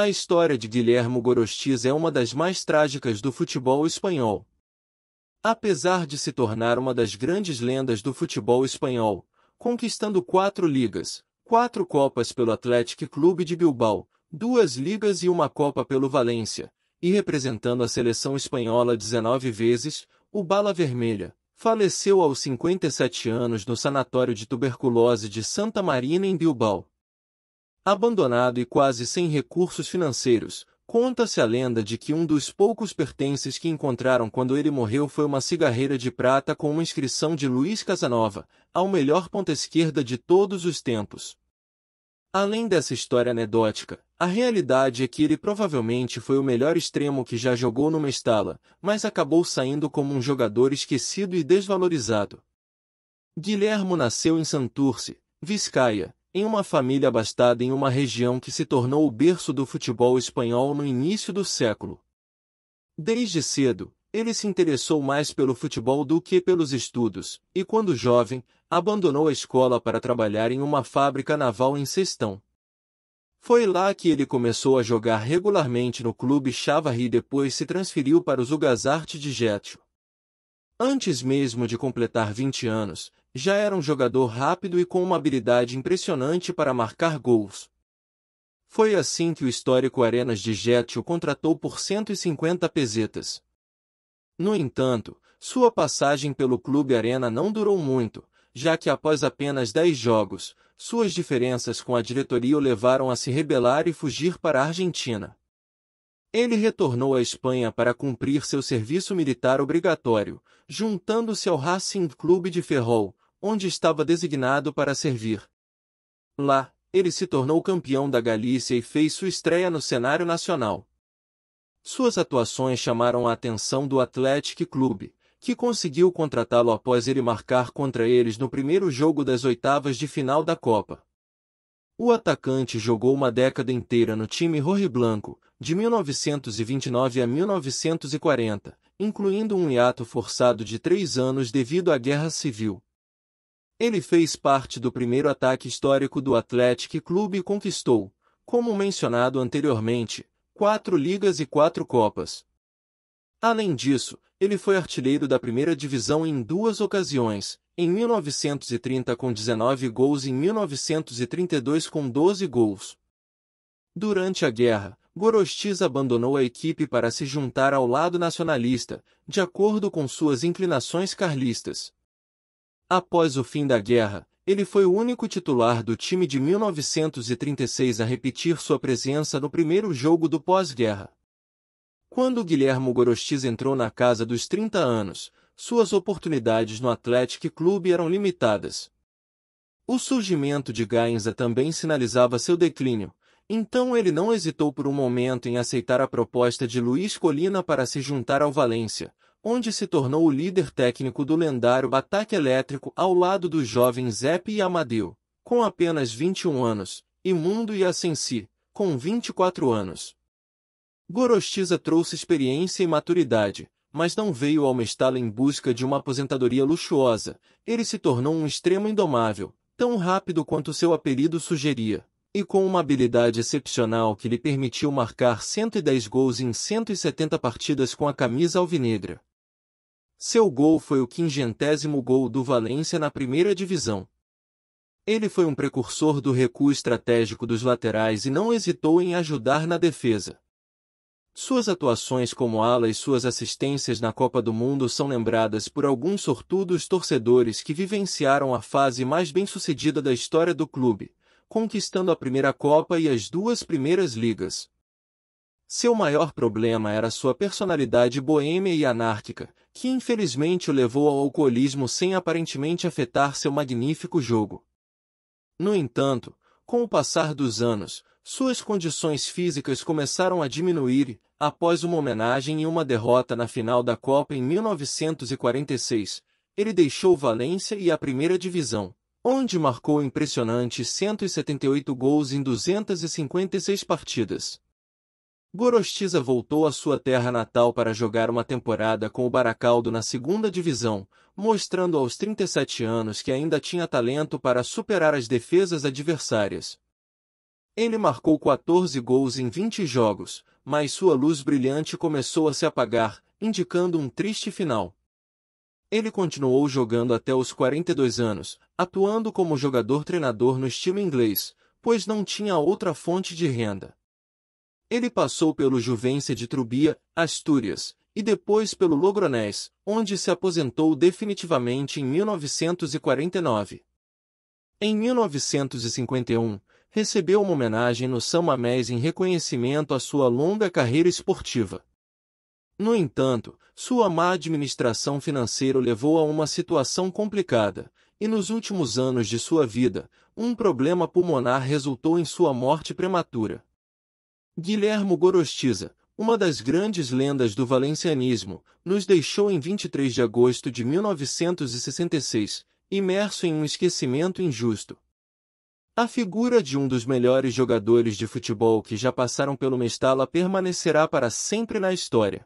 A história de Guilhermo Gorostiz é uma das mais trágicas do futebol espanhol. Apesar de se tornar uma das grandes lendas do futebol espanhol, conquistando quatro ligas, quatro Copas pelo Athletic Clube de Bilbao, duas ligas e uma Copa pelo Valência, e representando a seleção espanhola 19 vezes, o Bala Vermelha, faleceu aos 57 anos no sanatório de tuberculose de Santa Marina em Bilbao, Abandonado e quase sem recursos financeiros, conta-se a lenda de que um dos poucos pertences que encontraram quando ele morreu foi uma cigarreira de prata com uma inscrição de Luiz Casanova, ao melhor ponta esquerda de todos os tempos. Além dessa história anedótica, a realidade é que ele provavelmente foi o melhor extremo que já jogou numa estala, mas acabou saindo como um jogador esquecido e desvalorizado. Guilhermo nasceu em Santurce, Vizcaia, em uma família abastada em uma região que se tornou o berço do futebol espanhol no início do século. Desde cedo, ele se interessou mais pelo futebol do que pelos estudos, e quando jovem, abandonou a escola para trabalhar em uma fábrica naval em Sestão. Foi lá que ele começou a jogar regularmente no clube Chavarri e depois se transferiu para o Zugazarte de Gétio. Antes mesmo de completar 20 anos, já era um jogador rápido e com uma habilidade impressionante para marcar gols. Foi assim que o histórico Arenas de Jet o contratou por 150 pesetas. No entanto, sua passagem pelo Clube Arena não durou muito, já que após apenas 10 jogos, suas diferenças com a diretoria o levaram a se rebelar e fugir para a Argentina. Ele retornou à Espanha para cumprir seu serviço militar obrigatório, juntando-se ao Racing Clube de Ferrol, onde estava designado para servir. Lá, ele se tornou campeão da Galícia e fez sua estreia no cenário nacional. Suas atuações chamaram a atenção do Athletic Clube, que conseguiu contratá-lo após ele marcar contra eles no primeiro jogo das oitavas de final da Copa. O atacante jogou uma década inteira no time rojiblanco, de 1929 a 1940, incluindo um hiato forçado de três anos devido à Guerra Civil. Ele fez parte do primeiro ataque histórico do Athletic Clube e conquistou, como mencionado anteriormente, quatro ligas e quatro copas. Além disso, ele foi artilheiro da primeira divisão em duas ocasiões, em 1930 com 19 gols e em 1932 com 12 gols. Durante a guerra, Gorostiz abandonou a equipe para se juntar ao lado nacionalista, de acordo com suas inclinações carlistas. Após o fim da guerra, ele foi o único titular do time de 1936 a repetir sua presença no primeiro jogo do pós-guerra. Quando Guilherme Gorostiz entrou na casa dos 30 anos, suas oportunidades no Athletic Clube eram limitadas. O surgimento de Gainza também sinalizava seu declínio, então ele não hesitou por um momento em aceitar a proposta de Luiz Colina para se juntar ao Valência, onde se tornou o líder técnico do lendário bataque elétrico ao lado dos jovens Zep e Amadeu, com apenas 21 anos, e Mundo e Asensi, com 24 anos. Gorostiza trouxe experiência e maturidade, mas não veio ao Mestala em busca de uma aposentadoria luxuosa, ele se tornou um extremo indomável, tão rápido quanto seu apelido sugeria, e com uma habilidade excepcional que lhe permitiu marcar 110 gols em 170 partidas com a camisa alvinegra. Seu gol foi o quingentésimo gol do Valência na primeira divisão. Ele foi um precursor do recuo estratégico dos laterais e não hesitou em ajudar na defesa. Suas atuações como ala e suas assistências na Copa do Mundo são lembradas por alguns sortudos torcedores que vivenciaram a fase mais bem-sucedida da história do clube, conquistando a primeira Copa e as duas primeiras ligas. Seu maior problema era sua personalidade boêmia e anárquica, que infelizmente o levou ao alcoolismo sem aparentemente afetar seu magnífico jogo. No entanto, com o passar dos anos, suas condições físicas começaram a diminuir e, após uma homenagem e uma derrota na final da Copa em 1946, ele deixou Valência e a primeira divisão, onde marcou impressionantes 178 gols em 256 partidas. Gorostiza voltou à sua terra natal para jogar uma temporada com o Baracaldo na segunda divisão, mostrando aos 37 anos que ainda tinha talento para superar as defesas adversárias. Ele marcou 14 gols em 20 jogos, mas sua luz brilhante começou a se apagar, indicando um triste final. Ele continuou jogando até os 42 anos, atuando como jogador-treinador no estilo inglês, pois não tinha outra fonte de renda. Ele passou pelo Juvense de Trubia, Astúrias, e depois pelo Logronés, onde se aposentou definitivamente em 1949. Em 1951, recebeu uma homenagem no São Mamés em reconhecimento à sua longa carreira esportiva. No entanto, sua má administração financeira o levou a uma situação complicada, e nos últimos anos de sua vida, um problema pulmonar resultou em sua morte prematura. Guilhermo Gorostiza, uma das grandes lendas do valencianismo, nos deixou em 23 de agosto de 1966, imerso em um esquecimento injusto. A figura de um dos melhores jogadores de futebol que já passaram pelo Mestala permanecerá para sempre na história.